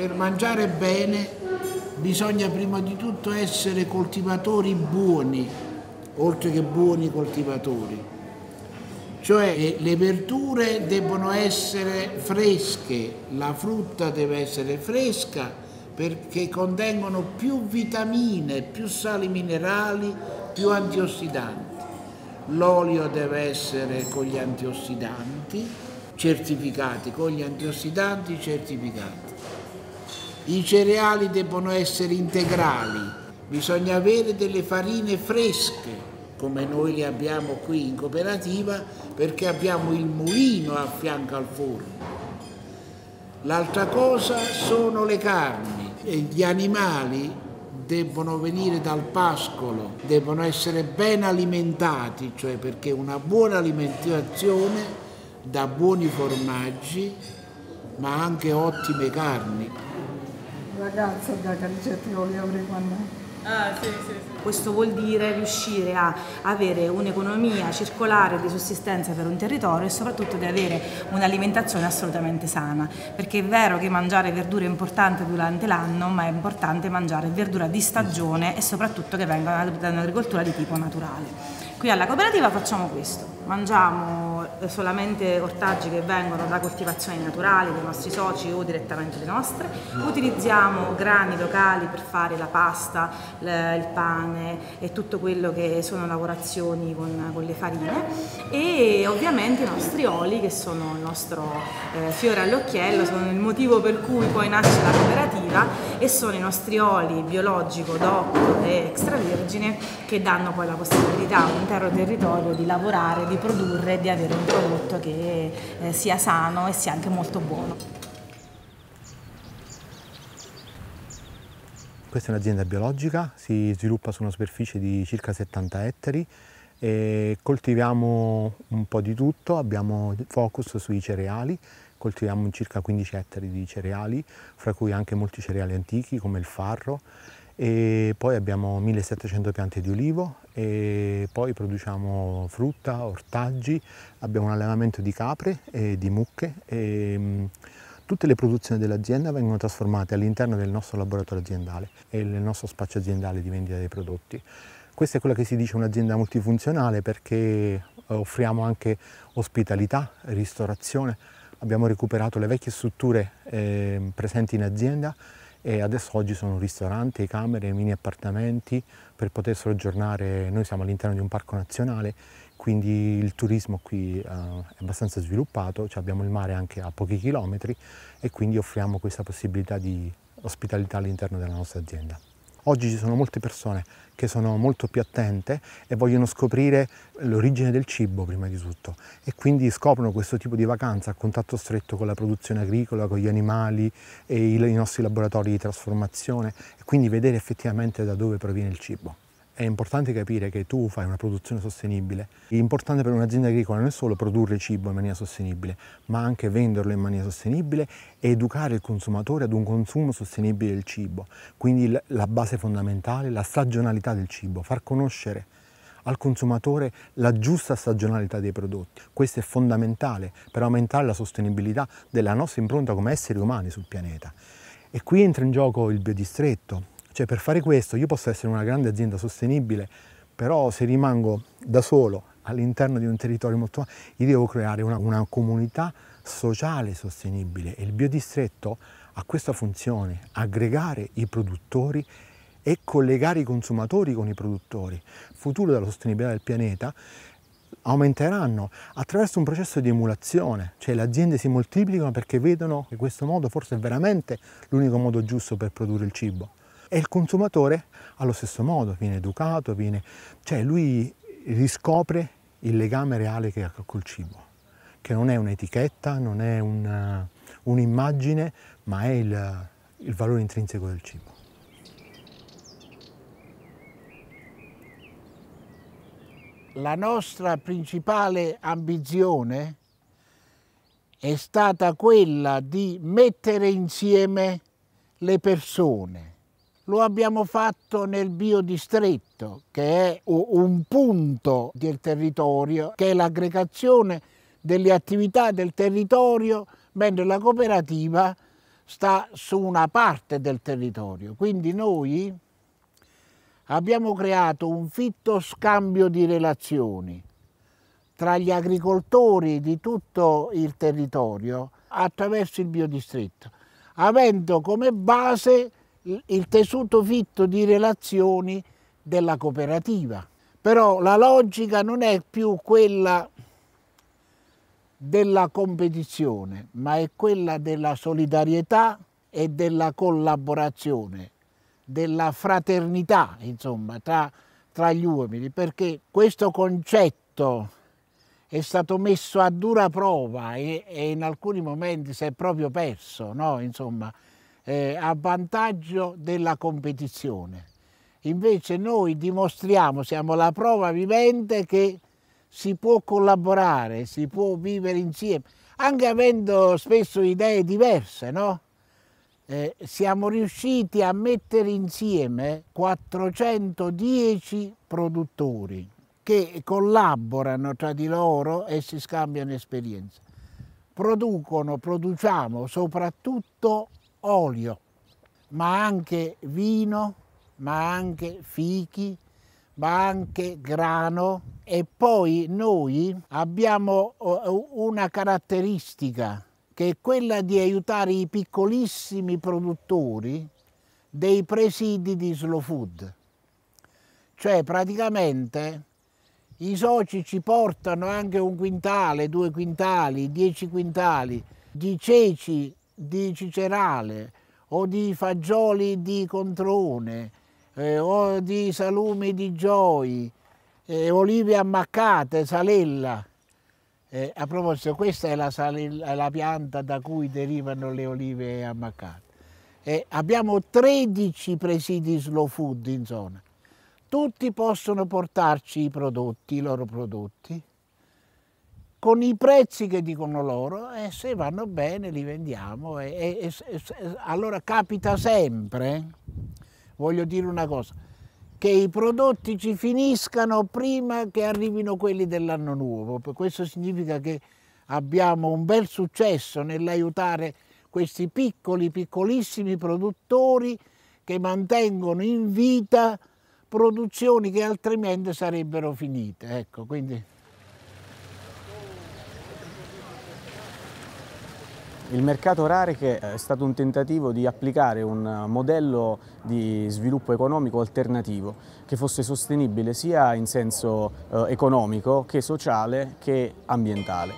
per mangiare bene bisogna prima di tutto essere coltivatori buoni, oltre che buoni coltivatori. Cioè eh, le verdure devono essere fresche, la frutta deve essere fresca perché contengono più vitamine, più sali minerali, più antiossidanti. L'olio deve essere con gli antiossidanti certificati, con gli antiossidanti certificati. I cereali devono essere integrali, bisogna avere delle farine fresche, come noi le abbiamo qui in cooperativa, perché abbiamo il mulino a fianco al forno. L'altra cosa sono le carni. Gli animali devono venire dal pascolo, devono essere ben alimentati, cioè perché una buona alimentazione da buoni formaggi, ma anche ottime carni ragazza da Caricetti con avrei quando... Ah, sì, sì, sì. Questo vuol dire riuscire a avere un'economia circolare di sussistenza per un territorio e soprattutto di avere un'alimentazione assolutamente sana, perché è vero che mangiare verdura è importante durante l'anno, ma è importante mangiare verdura di stagione e soprattutto che venga da un'agricoltura di tipo naturale. Qui alla cooperativa facciamo questo, mangiamo eh, solamente ortaggi che vengono da coltivazioni naturali dei nostri soci o direttamente le nostre, utilizziamo grani locali per fare la pasta, il pane e tutto quello che sono lavorazioni con, con le farine e ovviamente i nostri oli che sono il nostro eh, fiore all'occhiello, sono il motivo per cui poi nasce la cooperativa e sono i nostri oli biologico, DOP e extravergine che danno poi la possibilità all'intero territorio di lavorare, di produrre e di avere un prodotto che eh, sia sano e sia anche molto buono. Questa è un'azienda biologica, si sviluppa su una superficie di circa 70 ettari e coltiviamo un po' di tutto, abbiamo focus sui cereali, coltiviamo circa 15 ettari di cereali, fra cui anche molti cereali antichi come il farro e poi abbiamo 1700 piante di olivo e poi produciamo frutta, ortaggi, abbiamo un allevamento di capre e di mucche e mm, tutte le produzioni dell'azienda vengono trasformate all'interno del nostro laboratorio aziendale e del nostro spazio aziendale di vendita dei prodotti. Questa è quella che si dice un'azienda multifunzionale perché eh, offriamo anche ospitalità, ristorazione, abbiamo recuperato le vecchie strutture eh, presenti in azienda e adesso oggi sono ristoranti, camere, mini appartamenti per poter soggiornare, noi siamo all'interno di un parco nazionale quindi il turismo qui eh, è abbastanza sviluppato, cioè abbiamo il mare anche a pochi chilometri e quindi offriamo questa possibilità di ospitalità all'interno della nostra azienda. Oggi ci sono molte persone che sono molto più attente e vogliono scoprire l'origine del cibo prima di tutto e quindi scoprono questo tipo di vacanza a contatto stretto con la produzione agricola, con gli animali e i nostri laboratori di trasformazione e quindi vedere effettivamente da dove proviene il cibo è importante capire che tu fai una produzione sostenibile. L'importante per un'azienda agricola non è solo produrre cibo in maniera sostenibile, ma anche venderlo in maniera sostenibile e educare il consumatore ad un consumo sostenibile del cibo. Quindi la base fondamentale, la stagionalità del cibo, far conoscere al consumatore la giusta stagionalità dei prodotti. Questo è fondamentale per aumentare la sostenibilità della nostra impronta come esseri umani sul pianeta. E qui entra in gioco il biodistretto, cioè per fare questo io posso essere una grande azienda sostenibile, però se rimango da solo all'interno di un territorio molto io devo creare una, una comunità sociale sostenibile e il biodistretto ha questa funzione, aggregare i produttori e collegare i consumatori con i produttori. Futuro della sostenibilità del pianeta aumenteranno attraverso un processo di emulazione, cioè le aziende si moltiplicano perché vedono che questo modo forse è veramente l'unico modo giusto per produrre il cibo. E il consumatore allo stesso modo viene educato, viene, cioè lui riscopre il legame reale che ha col cibo, che non è un'etichetta, non è uh, un'immagine, ma è il, uh, il valore intrinseco del cibo. La nostra principale ambizione è stata quella di mettere insieme le persone lo abbiamo fatto nel biodistretto, che è un punto del territorio, che è l'aggregazione delle attività del territorio, mentre la cooperativa sta su una parte del territorio. Quindi noi abbiamo creato un fitto scambio di relazioni tra gli agricoltori di tutto il territorio attraverso il biodistretto, avendo come base il tessuto fitto di relazioni della cooperativa. Però la logica non è più quella della competizione, ma è quella della solidarietà e della collaborazione, della fraternità, insomma, tra, tra gli uomini, perché questo concetto è stato messo a dura prova e, e in alcuni momenti si è proprio perso, no? insomma, eh, a vantaggio della competizione. Invece noi dimostriamo, siamo la prova vivente che si può collaborare, si può vivere insieme, anche avendo spesso idee diverse, no? Eh, siamo riusciti a mettere insieme 410 produttori che collaborano tra di loro e si scambiano esperienze. Producono, produciamo soprattutto olio, ma anche vino, ma anche fichi, ma anche grano e poi noi abbiamo eh, una caratteristica che è quella di aiutare i piccolissimi produttori dei presidi di slow food. Cioè praticamente i soci ci portano anche un quintale, due quintali, dieci quintali di ceci di cicerale o di fagioli di controne eh, o di salumi di gioi, eh, olive ammaccate, salella. Eh, a proposito, questa è la, salella, la, pianta da cui derivano le olive ammaccate. abbiamo 13 presidi slow food in zona. Tutti possono portarci i prodotti, i loro prodotti con i prezzi che dicono loro e eh, se vanno bene li vendiamo. E, e, e, allora capita sempre, voglio dire una cosa, che i prodotti ci finiscano prima che arrivino quelli dell'anno nuovo. Questo significa che abbiamo un bel successo nell'aiutare questi piccoli, piccolissimi produttori che mantengono in vita produzioni che altrimenti sarebbero finite. Ecco, quindi... Il mercato Rariche è stato un tentativo di applicare un modello di sviluppo economico alternativo che fosse sostenibile sia in senso eh, economico che sociale che ambientale.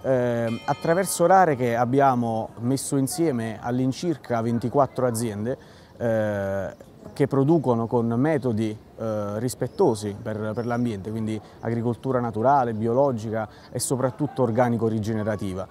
Eh, attraverso Rareche abbiamo messo insieme all'incirca 24 aziende eh, che producono con metodi eh, rispettosi per, per l'ambiente, quindi agricoltura naturale, biologica e soprattutto organico-rigenerativa.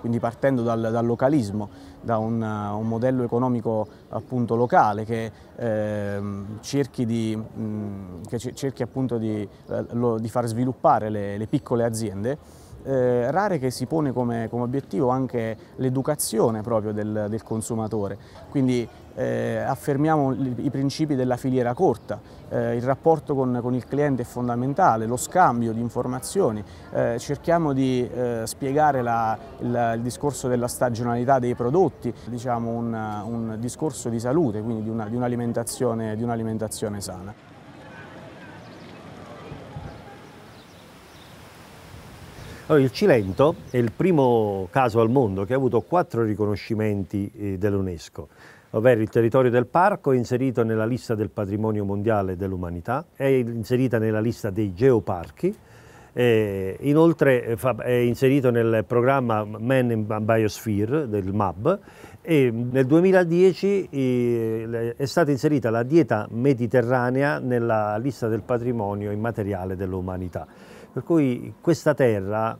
Quindi partendo dal, dal localismo, da un, un, modello economico appunto locale che, eh, cerchi, di, mh, che cerchi appunto di, eh, lo, di far sviluppare le, le piccole aziende eh, rare che si pone come, come obiettivo anche l'educazione proprio del, del, consumatore, quindi eh, affermiamo i principi della filiera corta, eh, il rapporto con, con, il cliente è fondamentale, lo scambio di informazioni, eh, cerchiamo di eh, spiegare la, il, il, discorso della stagionalità dei prodotti, diciamo un, un discorso di salute, quindi di un'alimentazione un sana. il Cilento è il primo caso al mondo che ha avuto quattro riconoscimenti eh, dell'UNESCO ovvero il territorio del parco è inserito nella lista del patrimonio mondiale dell'umanità, è inserita nella lista dei geoparchi, inoltre eh, è inserito nel programma Man in Biosphere del MAB e nel 2010 è stata inserita la dieta mediterranea nella lista del patrimonio immateriale dell'umanità. Per cui questa terra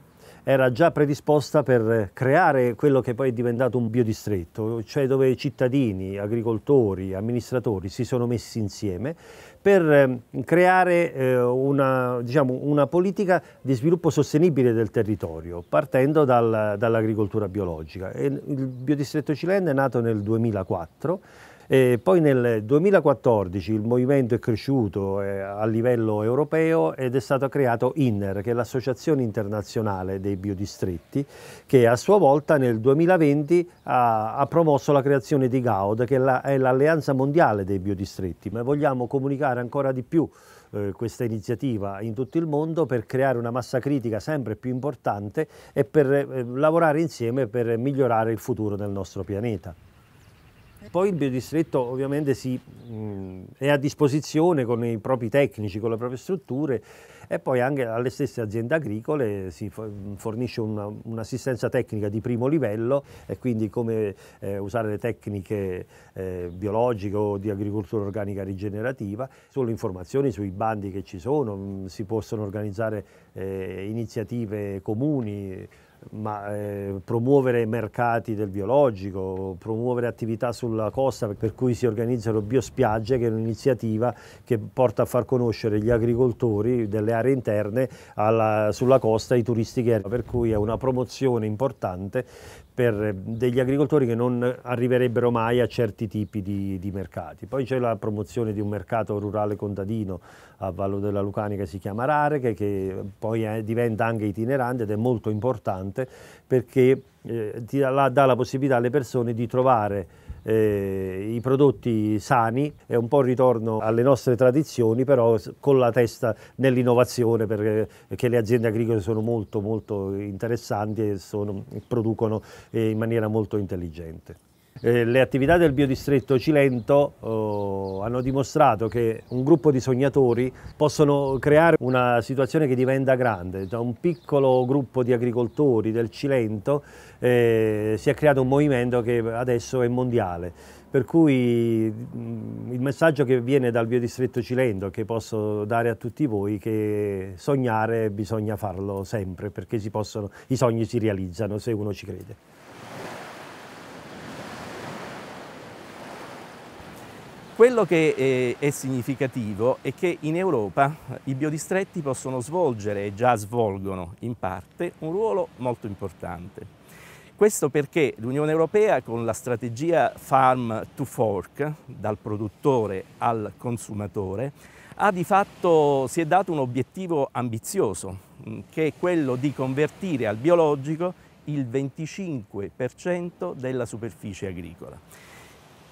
era già predisposta per creare quello che poi è diventato un biodistretto, cioè dove cittadini, agricoltori, amministratori si sono messi insieme per ehm, creare eh, una, diciamo, una politica di sviluppo sostenibile del territorio, partendo dal, dall'agricoltura biologica. il biodistretto cileno è nato nel 2004 e poi nel 2014 il movimento è cresciuto eh, a livello europeo ed è stato creato INNER, che è l'Associazione Internazionale dei Biodistretti, che a sua volta nel 2020 ha, ha promosso la creazione di GAUD, che è l'Alleanza Mondiale dei Biodistretti, ma vogliamo comunicare ancora di più eh, questa iniziativa in tutto il mondo per creare una massa critica sempre più importante e per eh, lavorare insieme per migliorare il futuro del nostro pianeta. Poi il biodistretto ovviamente si, mh, mm, è a disposizione con i propri tecnici, con le proprie strutture e poi anche alle stesse aziende agricole si fornisce un'assistenza tecnica di primo livello e quindi come eh, usare le tecniche eh, biologiche o di agricoltura organica rigenerativa, solo informazioni sui bandi che ci sono, mm, si possono organizzare eh, iniziative comuni, ma eh, promuovere mercati del biologico, promuovere attività sulla costa per cui si organizzano biospiagge che è un'iniziativa che porta a far conoscere gli agricoltori delle aree interne alla, sulla costa i turisti che erano, per cui è una promozione importante per eh, degli agricoltori che non arriverebbero mai a certi tipi di, di mercati. Poi c'è la promozione di un mercato rurale contadino a Vallo della Lucanica si chiama Rare, che poi è, diventa anche itinerante ed è molto importante perché eh, dà, la, dà la possibilità alle persone di trovare eh, i prodotti sani, è un po' il ritorno alle nostre tradizioni, però con la testa nell'innovazione, perché, perché, le aziende agricole sono molto, molto interessanti e sono, producono eh, in maniera molto intelligente. Eh, le attività del biodistretto Cilento oh, hanno dimostrato che un gruppo di sognatori possono creare una situazione che diventa grande. Da cioè, un piccolo gruppo di agricoltori del Cilento eh, si è creato un movimento che adesso è mondiale. Per cui mm, il messaggio che viene dal biodistretto Cilento, che posso dare a tutti voi, è che sognare bisogna farlo sempre, perché possono, i sogni si realizzano se uno ci crede. Quello che eh, è, significativo è che in Europa eh, i biodistretti possono svolgere e già svolgono in parte un ruolo molto importante. Questo perché l'Unione Europea con la strategia Farm to Fork, dal produttore al consumatore, fatto, si è dato un obiettivo ambizioso, mm, che è quello di convertire al biologico il 25% della superficie agricola.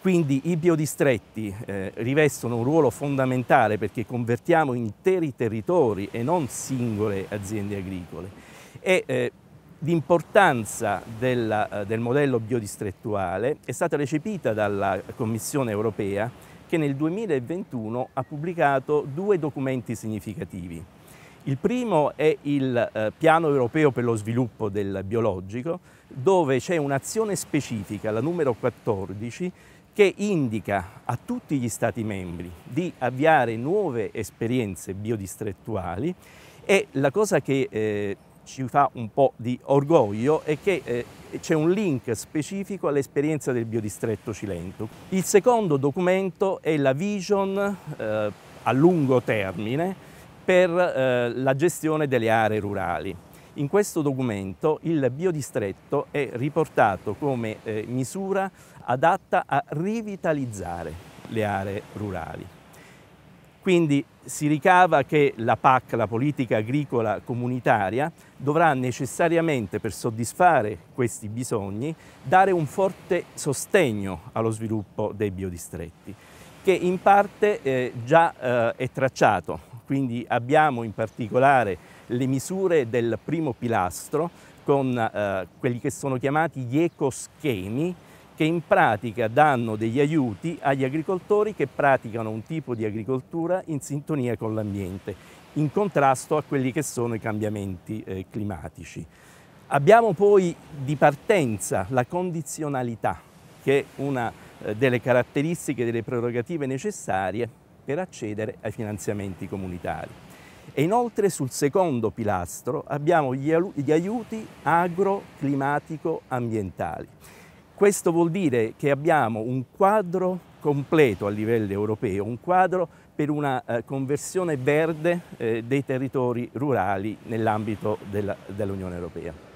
Quindi i biodistretti eh, rivestono un ruolo fondamentale perché convertiamo interi territori e non singole aziende agricole. E, eh, L'importanza del, eh, del modello biodistrettuale è stata recepita dalla Commissione europea che nel 2021 ha pubblicato due documenti significativi. Il primo è il eh, Piano europeo per lo sviluppo del biologico, dove c'è un'azione specifica, la numero 14, che indica a tutti gli Stati membri di avviare nuove esperienze biodistrettuali e la cosa che eh, ci fa un po' di orgoglio è che eh, c'è un link specifico all'esperienza del biodistretto Cilento. Il secondo documento è la vision eh, a lungo termine per eh, la gestione delle aree rurali. In questo documento il biodistretto è riportato come eh, misura adatta a rivitalizzare le aree rurali. Quindi si ricava che la PAC, la politica agricola comunitaria, dovrà necessariamente per soddisfare questi bisogni dare un forte sostegno allo sviluppo dei biodistretti, che in parte eh, già eh, è tracciato. Quindi abbiamo in particolare le misure del primo pilastro con eh, quelli che sono chiamati gli ecoschemi, che in pratica danno degli aiuti agli agricoltori che praticano un tipo di agricoltura in sintonia con l'ambiente, in contrasto a quelli che sono i cambiamenti eh, climatici. Abbiamo poi di partenza la condizionalità, che è una eh, delle caratteristiche, delle prerogative necessarie per accedere ai finanziamenti comunitari. E inoltre sul secondo pilastro abbiamo gli, gli aiuti agro-climatico-ambientali questo vuol dire che abbiamo un quadro completo a livello europeo, un quadro per una eh, conversione verde eh, dei territori rurali nell'ambito dell'Unione dell Europea.